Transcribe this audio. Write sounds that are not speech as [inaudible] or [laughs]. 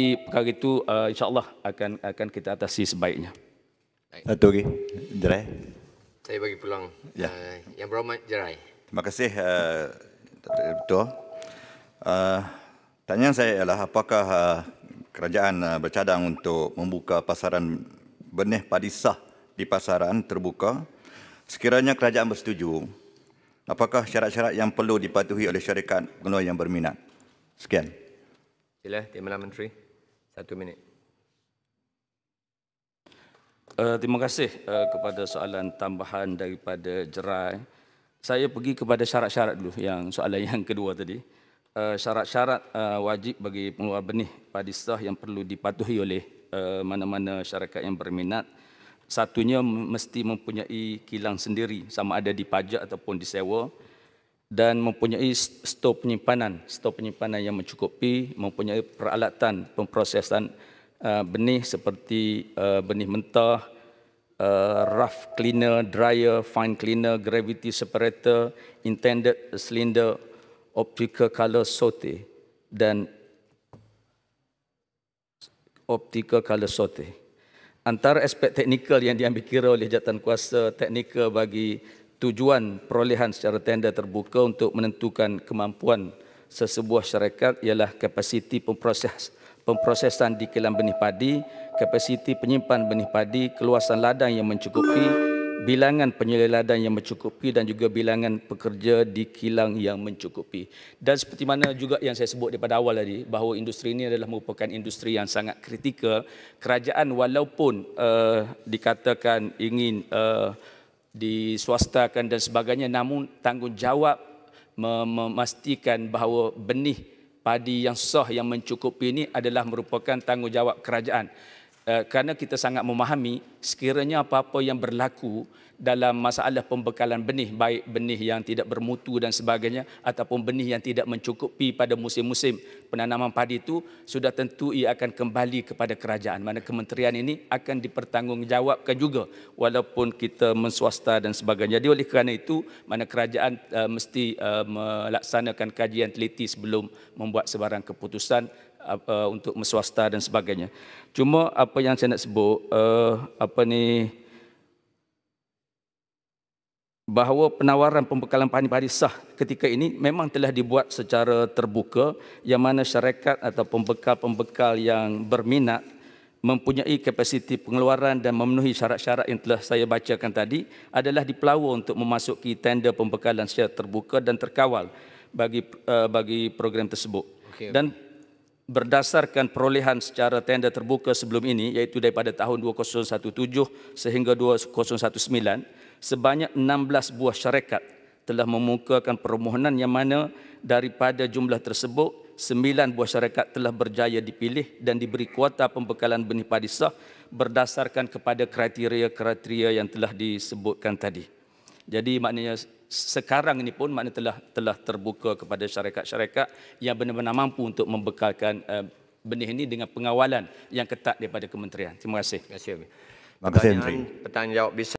Jadi perkara itu uh, insyaAllah akan akan kita atasi sebaiknya. Satu lagi, Jerai. Saya bagi pulang. ya. Uh, yang berhormat Jerai. Terima kasih uh, Dr. Ketua. Uh, tanya saya ialah apakah uh, kerajaan uh, bercadang untuk membuka pasaran benih padi sah di pasaran terbuka sekiranya kerajaan bersetuju apakah syarat-syarat yang perlu dipatuhi oleh syarikat pengeluar yang berminat sekian sila timbalan menteri satu minit. Uh, terima kasih uh, kepada soalan tambahan daripada Jerai. Saya pergi kepada syarat-syarat dulu yang soalan [laughs] yang kedua tadi. Eh, syarat-syarat uh, wajib bagi pengeluar benih padi sah yang perlu dipatuhi oleh uh, mana-mana syarikat yang berminat. Satunya mesti mempunyai kilang sendiri sama ada dipajak ataupun disewa dan mempunyai stok penyimpanan, stok penyimpanan yang mencukupi, mempunyai peralatan pemprosesan uh, benih seperti uh, benih mentah, uh, rough cleaner, dryer, fine cleaner, gravity separator, intended cylinder, optical color sorter dan optical color sorter. Antara aspek teknikal yang diambil kira oleh jawatan kuasa teknikal bagi tujuan perolehan secara tender terbuka untuk menentukan kemampuan sesebuah syarikat ialah kapasiti pemproses, pemprosesan di kilang benih padi, kapasiti penyimpan benih padi, keluasan ladang yang mencukupi, bilangan penyelia ladang yang mencukupi dan juga bilangan pekerja di kilang yang mencukupi. Dan seperti mana juga yang saya sebut daripada awal tadi bahawa industri ini adalah merupakan industri yang sangat kritikal, kerajaan walaupun uh, dikatakan ingin uh, diswastakan dan sebagainya namun tanggungjawab memastikan bahawa benih padi yang sah yang mencukupi ini adalah merupakan tanggungjawab kerajaan eh, kerana kita sangat memahami sekiranya apa-apa yang berlaku dalam masalah pembekalan benih baik benih yang tidak bermutu dan sebagainya ataupun benih yang tidak mencukupi pada musim-musim penanaman padi itu sudah tentu ia akan kembali kepada kerajaan mana kementerian ini akan dipertanggungjawabkan juga walaupun kita menswasta dan sebagainya jadi oleh kerana itu mana kerajaan uh, mesti uh, melaksanakan kajian teliti sebelum membuat sebarang keputusan uh, uh, untuk menswasta dan sebagainya cuma apa yang saya nak sebut uh, apa ni bahawa penawaran pembekalan padi-padi sah ketika ini memang telah dibuat secara terbuka yang mana syarikat atau pembekal-pembekal yang berminat mempunyai kapasiti pengeluaran dan memenuhi syarat-syarat yang telah saya bacakan tadi adalah dipelawa untuk memasuki tender pembekalan secara terbuka dan terkawal bagi uh, bagi program tersebut. Okay. Dan berdasarkan perolehan secara tender terbuka sebelum ini iaitu daripada tahun 2017 sehingga 2019 sebanyak 16 buah syarikat telah memukakan permohonan yang mana daripada jumlah tersebut 9 buah syarikat telah berjaya dipilih dan diberi kuota pembekalan benih padi sah berdasarkan kepada kriteria-kriteria yang telah disebutkan tadi. Jadi maknanya sekarang ini pun maknanya telah telah terbuka kepada syarikat-syarikat yang benar-benar mampu untuk membekalkan uh, benih ini dengan pengawalan yang ketat daripada kementerian. Terima kasih. Terima kasih. Terima kasih. Pertanyaan, pertanyaan jawab bisa.